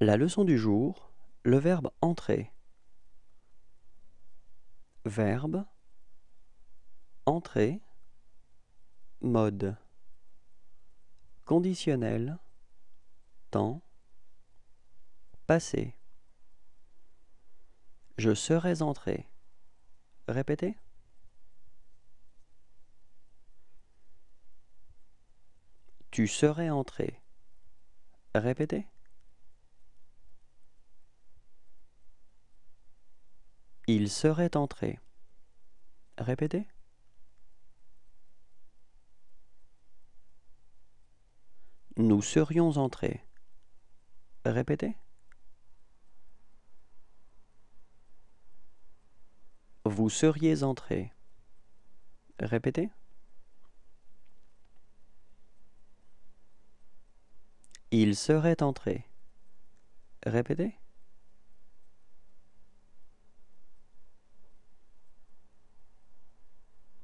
La leçon du jour, le verbe entrer. Verbe entrer mode conditionnel temps passé Je serais entré. Répétez. Tu serais entré. Répétez. Il serait entré. Répétez. Nous serions entrés. Répétez. Vous seriez entrés. Répétez. Il serait entré. Répétez.